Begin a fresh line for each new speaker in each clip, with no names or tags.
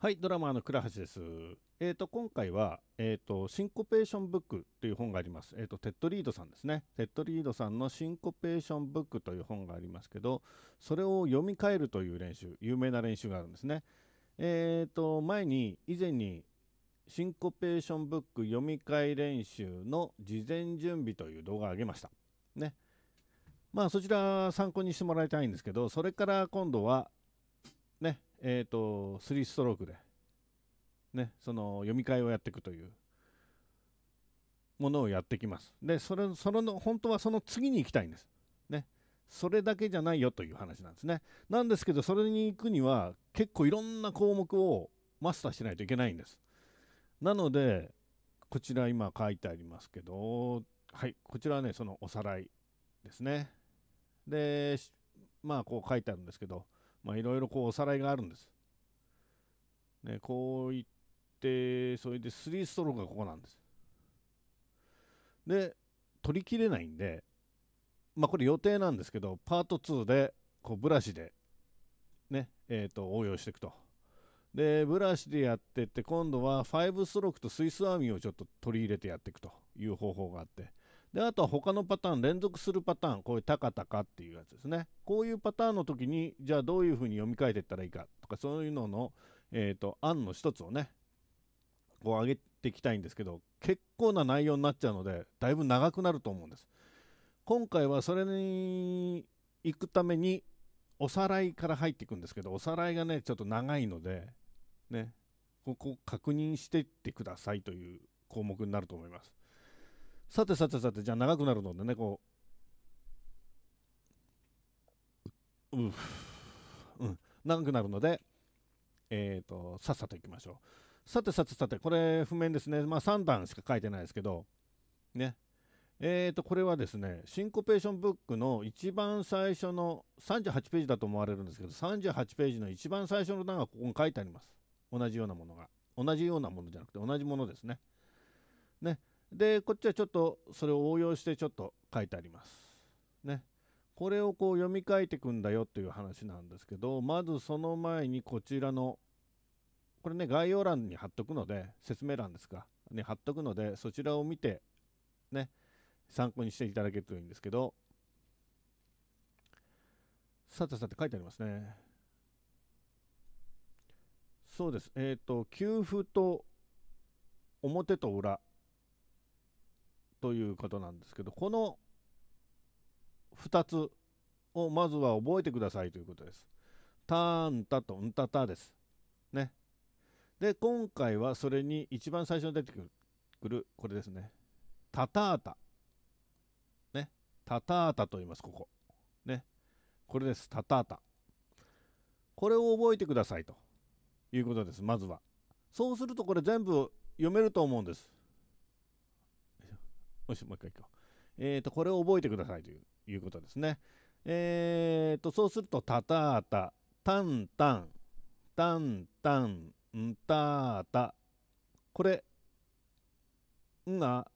はい、ドラマーの倉橋です。えっ、ー、と、今回は、えっ、ー、と、シンコペーションブックという本があります。えっ、ー、と、テッドリードさんですね。テッドリードさんのシンコペーションブックという本がありますけど、それを読み替えるという練習、有名な練習があるんですね。えっ、と、前に、以前に、シンコペーションブック読み替え練習の事前準備という動画を上げました。ね。まあ、そちら参考にしてもらいたいんですけど、それから今度は、ね、えっ、ー、と、3ストロークで、ね、その読み替えをやっていくというものをやってきます。で、それ、それの、本当はその次に行きたいんです。ね。それだけじゃないよという話なんですね。なんですけど、それに行くには結構いろんな項目をマスターしないといけないんです。なので、こちら今書いてありますけど、はい、こちらはね、そのおさらいですね。で、まあこう書いてあるんですけど、まあ、いろいろこうおさらいがあるんです。ね、こういって、それで3ストロークがここなんです。で、取りきれないんで、まあ、これ予定なんですけど、パート2でこうブラシで、ねえー、と応用していくと。で、ブラシでやってって、今度は5ストロークとスイスアーミーをちょっと取り入れてやっていくという方法があって、で、あとは他のパターン、連続するパターン、こういうタカタカっていうやつですね。こういうパターンの時に、じゃあどういうふうに読み替えていったらいいかとか、そういうのの、えっ、ー、と、案の一つをね、こう上げていきたいんですけど、結構な内容になっちゃうので、だいぶ長くなると思うんです。今回はそれに行くために、おさらいから入っていくんですけど、おさらいがね、ちょっと長いので、ね、ここ確認していってくださいという項目になると思います。さてさてさてじゃあ長くなるのでねこうううん長くなるのでえっ、ー、とさっさといきましょうさてさてさてこれ譜面ですねまあ3段しか書いてないですけどねえーとこれはですねシンコペーションブックの一番最初の38ページだと思われるんですけど38ページの一番最初の段がここに書いてあります同じようなものが同じようなものじゃなくて同じものですねねで、こっちはちょっとそれを応用してちょっと書いてあります。ね。これをこう読み替えていくんだよという話なんですけど、まずその前にこちらの、これね、概要欄に貼っとくので、説明欄ですか、ね、貼っとくので、そちらを見て、ね、参考にしていただけるといいんですけど、さてさて書いてありますね。そうです。えっ、ー、と、給付と表と裏ということなんですけどこの2つをまずは覚えてくださいということです。たンタとんたたです。ね。で、今回はそれに一番最初に出てくる、これですね。たたーた。ね。タタータと言います、ここ。ね。これです、たたーた。これを覚えてくださいということです、まずは。そうするとこれ全部読めると思うんです。よし、もう一回こう。えっ、ー、と、これを覚えてくださいといういうことですね。えっ、ー、と、そうすると、たたた、たんたん、たんたん、んたた。これ、んが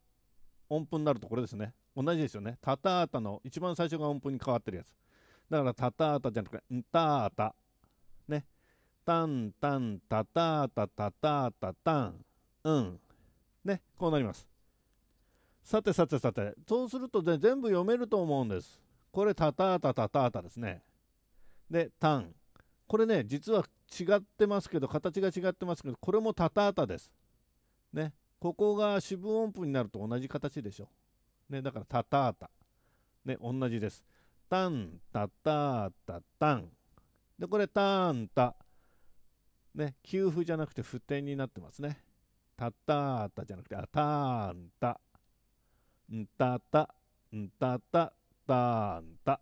音符になるとこれですね。同じですよね。たたたの一番最初が音符に変わってるやつ。だから、たたたじゃなくて、んたた。ね。たんたん、たたた、たたた、たん。うん。ね。こうなります。さてさてさて、そうすると、ね、全部読めると思うんです。これ、たたたたたたですね。で、タン。これね、実は違ってますけど、形が違ってますけど、これもたたたです。ね。ここが四分音符になると同じ形でしょ。ね、だから、たたた。ね、同じです。たん、たたたタン。で、これ、タンた。ね、休符じゃなくて、不点になってますね。たたたじゃなくて、あタンた。んたた、んたた、たんた。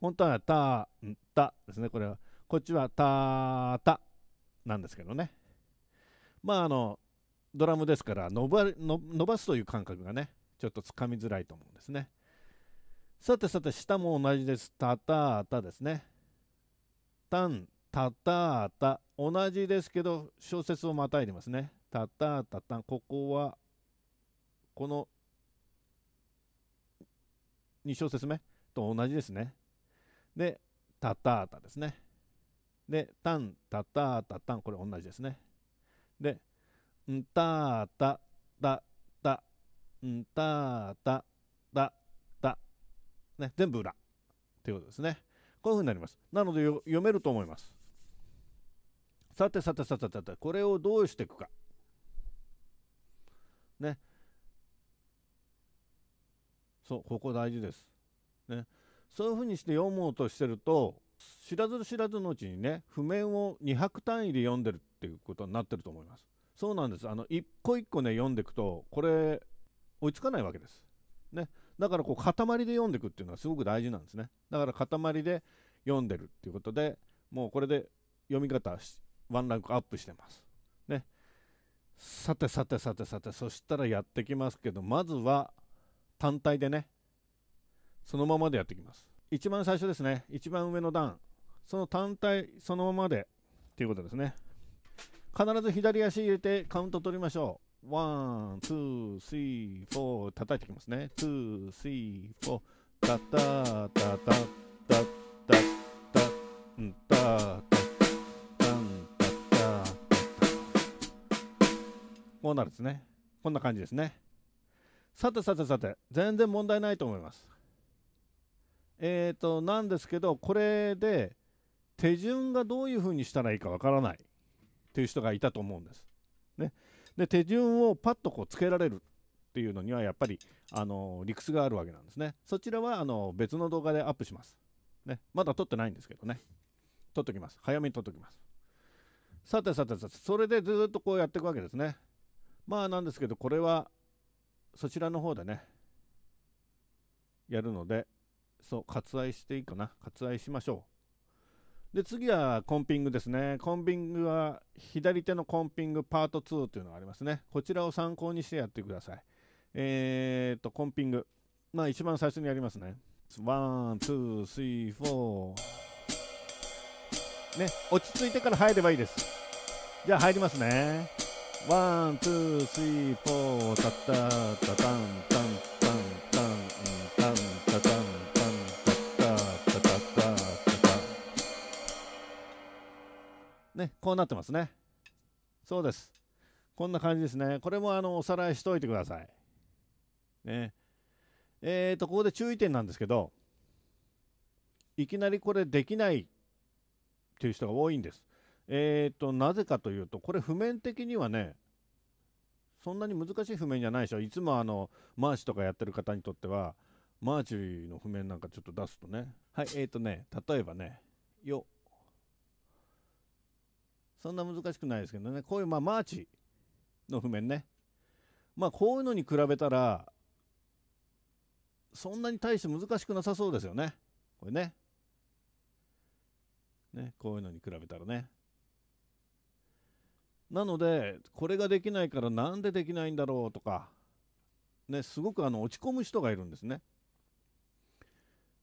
本当はたんたですね。これは、こっちはたたなんですけどね。まあ、あの、ドラムですから伸ば伸ばすという感覚がね、ちょっとつかみづらいと思うんですね。さてさて、下も同じです。たたたですね。たん、たたた。同じですけど、小説をまたいでますね。たたたたここは、この2小節目と同じですね。で、タタータですね。で、タン、タタータ、タン、これ同じですね。で、んたーた、た、た、んたーた、た、た、ね、全部裏ということですね。こういうふうになります。なので読めると思います。さてさてさてさて、これをどうしていくか。ね、そうここ大事です。ね、そういうふうにして読もうとしてると知らず知らずのうちにね譜面を200単位で読んでるっていうことになってると思います。そうなんですあの一個一個ね読んでいくとこれ追いつかないわけです。ね、だからこう塊で読んでいくっていうのはすごく大事なんですね。だから塊で読んでるっていうことでもうこれで読み方ワンランクアップしてます。ね。さてさてさてさてそしたらやってきますけどまずは単体でね、そのままでやっていきます。一番最初ですね、一番上の段、その単体そのままでっていうことですね。必ず左足入れてカウント取りましょう。ワン、ツー、スリー、フォー、叩いてきますね。ツー、スリー、フォー、タタタタタタタンタタタタタタこうなるですね。こんな感じですね。さてさてさて、全然問題ないと思います。えっ、ー、と、なんですけど、これで手順がどういうふうにしたらいいかわからないという人がいたと思うんです。ね、で、手順をパッとこうつけられるっていうのには、やっぱり、あの理屈があるわけなんですね。そちらは、あの別の動画でアップします。ね、まだ撮ってないんですけどね。撮っときます。早めに撮っときます。さてさてさて、それでずっとこうやっていくわけですね。まあなんですけど、これはそちらの方でね、やるので、そう、割愛していいかな。割愛しましょう。で、次はコンピングですね。コンピングは、左手のコンピングパート2というのがありますね。こちらを参考にしてやってください。えー、っと、コンピング。まあ、一番最初にやりますね。ワン、ツー、スリー、フォー。ね、落ち着いてから入ればいいです。じゃあ入りますね。ワン、ツー、スリー、フォー、タッタタタン、タン、タン、タン、タン、タタン、タン、タタ、タタタタタン。ね、こうなってますね。そうです。こんな感じですね。これもあのおさらいしといてください。ね。えー、と、ここで注意点なんですけど、いきなりこれできないっていう人が多いんです。えっ、ー、と、なぜかというと、これ譜面的にはね、そんなに難しい譜面じゃないでしょ。いつもあの、マーチとかやってる方にとっては、マーチの譜面なんかちょっと出すとね。はい、えっ、ー、とね、例えばね、よ。そんな難しくないですけどね、こういう、まあ、マーチの譜面ね。まあ、こういうのに比べたら、そんなに大して難しくなさそうですよね。これね。ね、こういうのに比べたらね。なので、これができないからなんでできないんだろうとか、ね、すごくあの落ち込む人がいるんですね。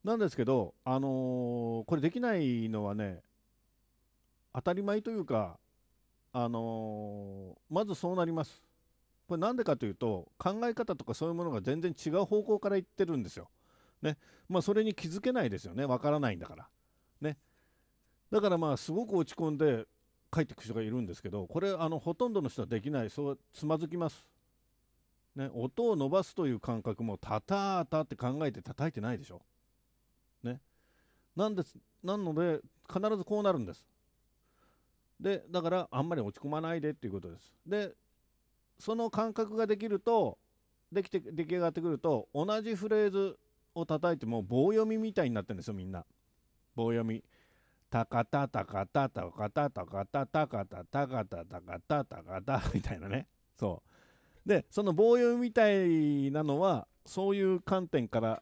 なんですけど、あのー、これできないのはね、当たり前というか、あのー、まずそうなります。これなんでかというと、考え方とかそういうものが全然違う方向から言ってるんですよ。ね。まあ、それに気づけないですよね。わからないんだから。ね。だからまあ、すごく落ち込んで、書いていく人がいるんですけどこれあのほとんどの人はできないそうつまずきます、ね、音を伸ばすという感覚もたたたって考えて叩いてないでしょねなんですなので必ずこうなるんですでだからあんまり落ち込まないでっていうことですでその感覚ができるとできて出来上がってくると同じフレーズを叩いても棒読みみたいになってるんですよみんな棒読みタカタタカタタカタタカタタカタタカタタカタタカタみたいなねそうでその棒読みみたいなのはそういう観点から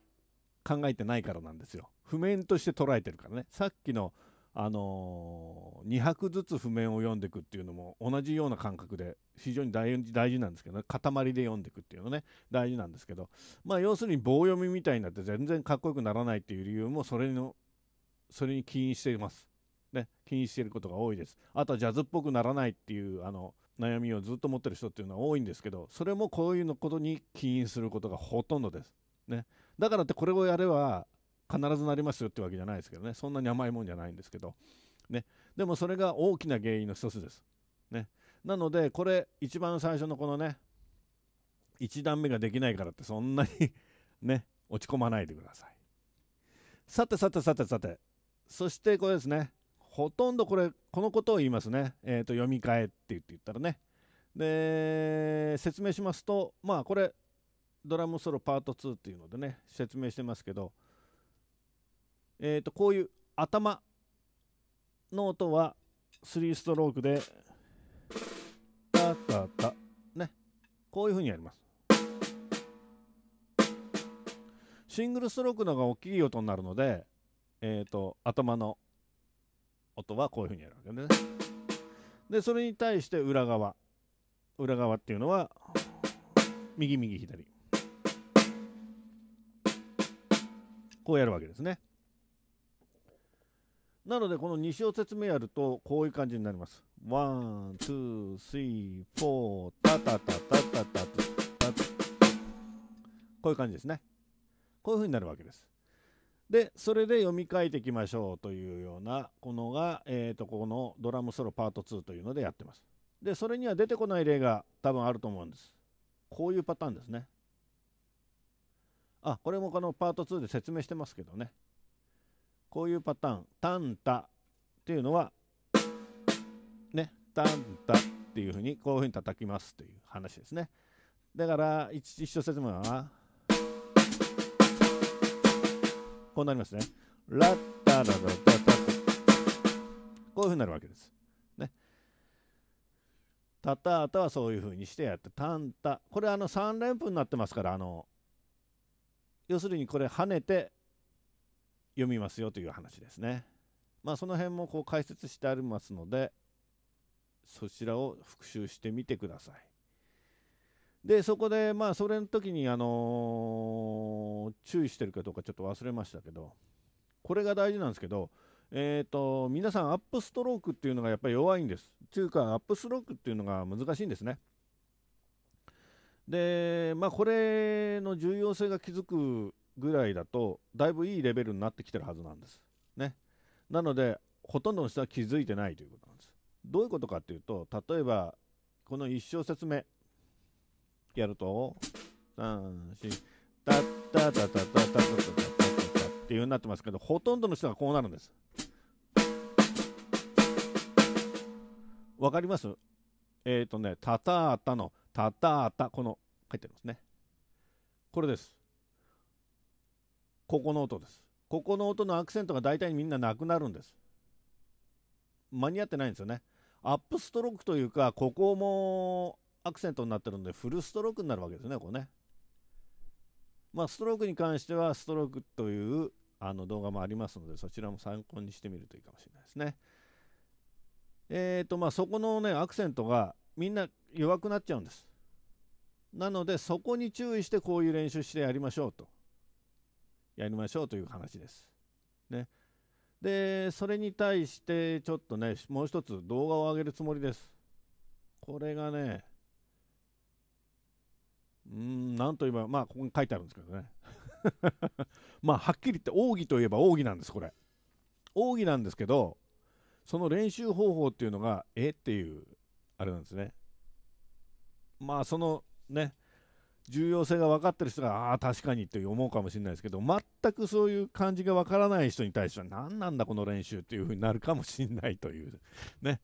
考えてないからなんですよ譜面として捉えてるからねさっきのあのー、2拍ずつ譜面を読んでいくっていうのも同じような感覚で非常に大事なんですけどね塊で読んでいくっていうのね大事なんですけどまあ要するに棒読みみたいになって全然かっこよくならないっていう理由もそれのそれに起因しています。ね、起因していることが多いです。あとはジャズっぽくならないっていうあの悩みをずっと持ってる人っていうのは多いんですけど、それもこういうのことに起因することがほとんどです。ね、だからってこれをやれば必ずなりますよってわけじゃないですけどね、そんなに甘いもんじゃないんですけど、ね、でもそれが大きな原因の一つです。ね、なので、これ、一番最初のこのね、1段目ができないからって、そんなに ね、落ち込まないでください。さてさてさてさて、そしてこれですね、ほとんどこれ、このことを言いますね。えっ、ー、と、読み替えって言って言ったらね。で、説明しますと、まあこれ、ドラムソロパート2っていうのでね、説明してますけど、えっ、ー、と、こういう頭の音は3ストロークで、タタタ、ね、こういうふうにやります。シングルストロークの方が大きい音になるので、えっ、ー、と頭の音はこういうふうにやるわけね。でそれに対して裏側裏側っていうのは右右左こうやるわけですね。なのでこの2小節目やるとこういう感じになります。ワン、ツー、スリー、フォー、タタタタタタタタこういう感じですね。こういうふうになるわけです。でそれで読み替えていきましょうというようなこのが、えー、とここのドラムソロパート2というのでやってます。でそれには出てこない例が多分あると思うんです。こういうパターンですね。あこれもこのパート2で説明してますけどね。こういうパターン「タンタ」っていうのはね「タンタ」っていうふうにこういうふうに叩きますという話ですね。だから一一緒説明はこうなりますね。ラッタラタタこういうふうになるわけです。ね。タタタはそういうふうにしてやって、タンタ。これあの3連符になってますから、あの、要するにこれ跳ねて読みますよという話ですね。まあその辺もこう解説してありますので、そちらを復習してみてください。でそこで、まあ、それの時にあの注意してるかどうかちょっと忘れましたけど、これが大事なんですけど、えーと、と皆さん、アップストロークっていうのがやっぱり弱いんです。というか、アップストロークっていうのが難しいんですね。で、まあ、これの重要性が気づくぐらいだと、だいぶいいレベルになってきてるはずなんです。ね、なので、ほとんどの人は気づいてないということなんです。どういうことかっていうと、例えば、この1小節目、やると、3、4、タッタタタタタタタタタっていうよになってますけど、ほとんどの人がこうなるんです。わかりますえっ、ー、とね、タタータの、タタータ、この、書いてますね。これです。ここの音です。ここの音のアクセントが大体みんななくなるんです。間に合ってないんですよね。アップストロークというか、ここもアクセントになってるのでフルストロークになるわけですね、これね。まあ、ストロークに関しては、ストロークというあの動画もありますので、そちらも参考にしてみるといいかもしれないですね。えっ、ー、と、まあ、そこのね、アクセントがみんな弱くなっちゃうんです。なので、そこに注意してこういう練習してやりましょうと。やりましょうという話です。ね。で、それに対して、ちょっとね、もう一つ動画を上げるつもりです。これがね、うん何と言えばまあここに書いてあるんですけどね まあはっきり言って奥義といえば奥義なんですこれ奥義なんですけどその練習方法っていうのがえっていうあれなんですねまあそのね重要性が分かってる人がああ確かにって思うかもしれないですけど全くそういう感じが分からない人に対しては何なんだこの練習っていうふうになるかもしれないというね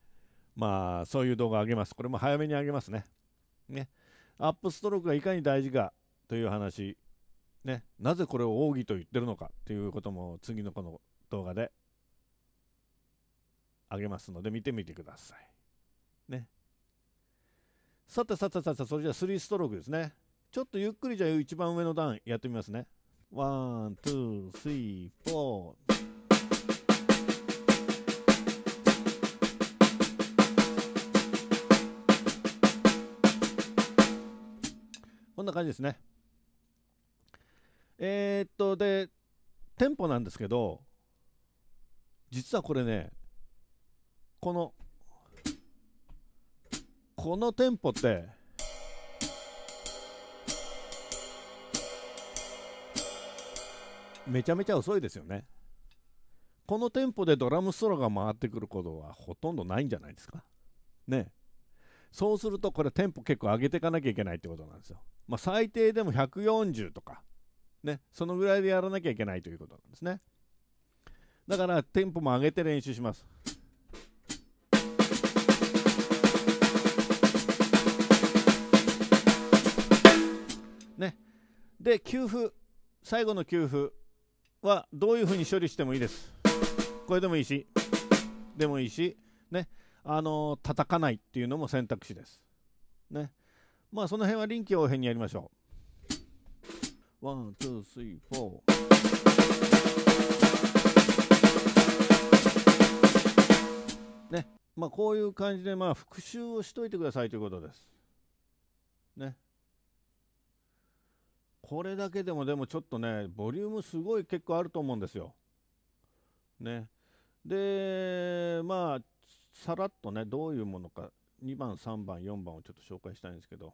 まあそういう動画あげますこれも早めにあげますねねアップストロークがいかに大事かという話、ね、なぜこれを奥義と言ってるのかということも次のこの動画であげますので見てみてください。ね。さてさてさてそれじゃあ3ストロークですね。ちょっとゆっくりじゃあ一番上の段やってみますね。ワン、ツー、スリー、フォー。な感じですね。えー、っと、で、店舗なんですけど、実はこれね、この、この店舗って、めちゃめちゃ遅いですよね。この店舗でドラムソロが回ってくることはほとんどないんじゃないですか。ね。そうするとこれテンポ結構上げていかなきゃいけないってことなんですよ。まあ、最低でも140とか、ね、そのぐらいでやらなきゃいけないということなんですね。だからテンポも上げて練習します。ね、で給付最後の給付はどういうふうに処理してもいいです。これでもいいしでもいいしねあの叩かないっていうのも選択肢です。ね。まあその辺は臨機応変にやりましょう。ワン、ツー、スリー、フォー。ね。まあこういう感じでまあ復習をしといてくださいということです。ね。これだけでもでもちょっとねボリュームすごい結構あると思うんですよ。ね。でまあさらっとねどういうものか2番3番4番をちょっと紹介したいんですけど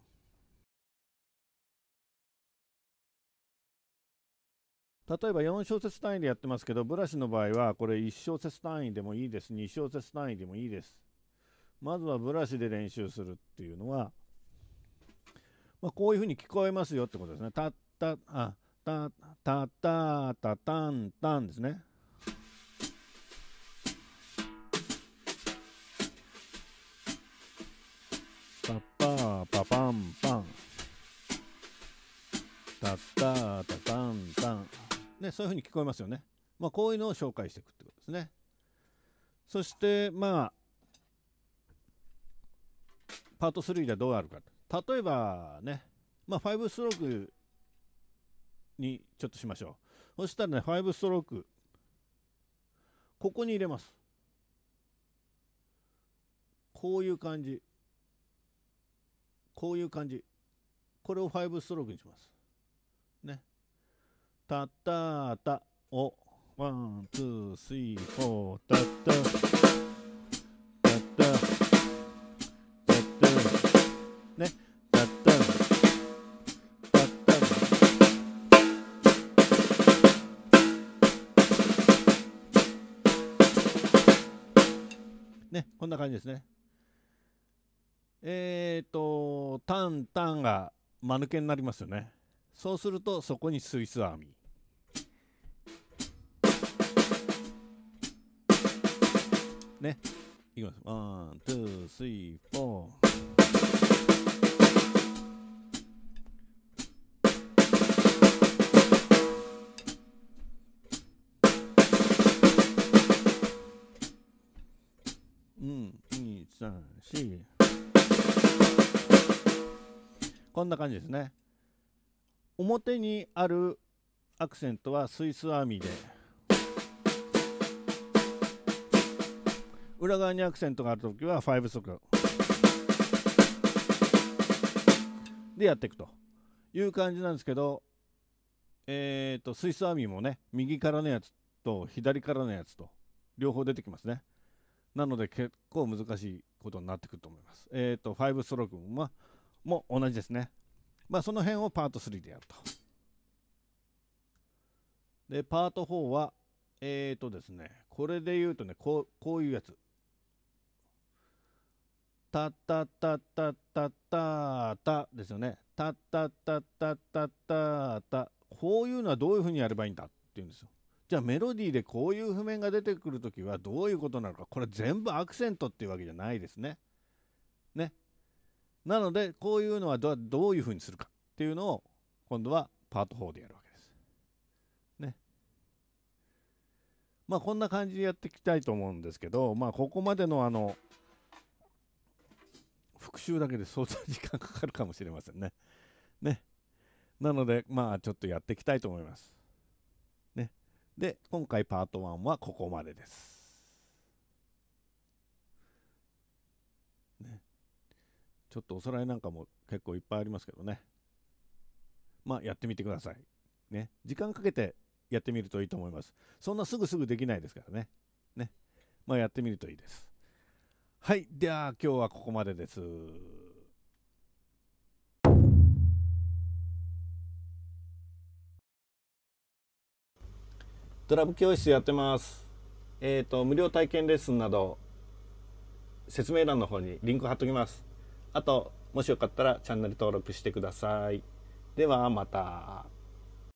例えば4小節単位でやってますけどブラシの場合はこれ1小節単位でもいいです2小節単位でもいいですまずはブラシで練習するっていうのは、まあ、こういうふうに聞こえますよってことですねたったあたたたたたんたんですねパパンパンタッタタタンタン、ね、そういう風に聞こえますよね、まあ、こういうのを紹介していくってことですねそしてまあパート3ではどうあるか例えばね、まあ、5ストロークにちょっとしましょうそしたらね5ストロークここに入れますこういう感じこういう感じこれを5ストロークにしますねたワンツースリーフォーねねこんな感じですねえっ、ー、と、タンタンが間抜けになりますよね。そうすると、そこにスイスアーミー。ね。いきます。ワン、ツー、スリー、フォー。こんな感じですね表にあるアクセントはスイスアーミーで裏側にアクセントがある時は5速でやっていくという感じなんですけどえっ、とスイスアーミーもね右からのやつと左からのやつと両方出てきますねなので結構難しいことになってくると思いますえっ、ー、と5ストロークもも同じですね。まあ、その辺をパート3でやると。で、パート4は、えーとですね、これで言うとね、こうこういうやつ。たたたたたたたですよね。たたたたたたた。こういうのはどういうふうにやればいいんだっていうんですよ。じゃあメロディーでこういう譜面が出てくるときはどういうことなのか。これ全部アクセントっていうわけじゃないですね。ね。なので、こういうのはどどういうふうにするかっていうのを、今度はパート4でやるわけです。ね。まあ、こんな感じでやっていきたいと思うんですけど、まあ、ここまでのあの、復習だけで相当時間かかるかもしれませんね。ね。なので、まあ、ちょっとやっていきたいと思います。ね。で、今回パート1はここまでです。ちょっとおさらいなんかも結構いっぱいありますけどね。まあやってみてください。ね。時間かけてやってみるといいと思います。そんなすぐすぐできないですからね。ね。まあやってみるといいです。はい。では今日はここまでです。ドラム教室やってます。えっ、ー、と、無料体験レッスンなど、説明欄の方にリンク貼っときます。あともしよかったらチャンネル登録してください。ではまた。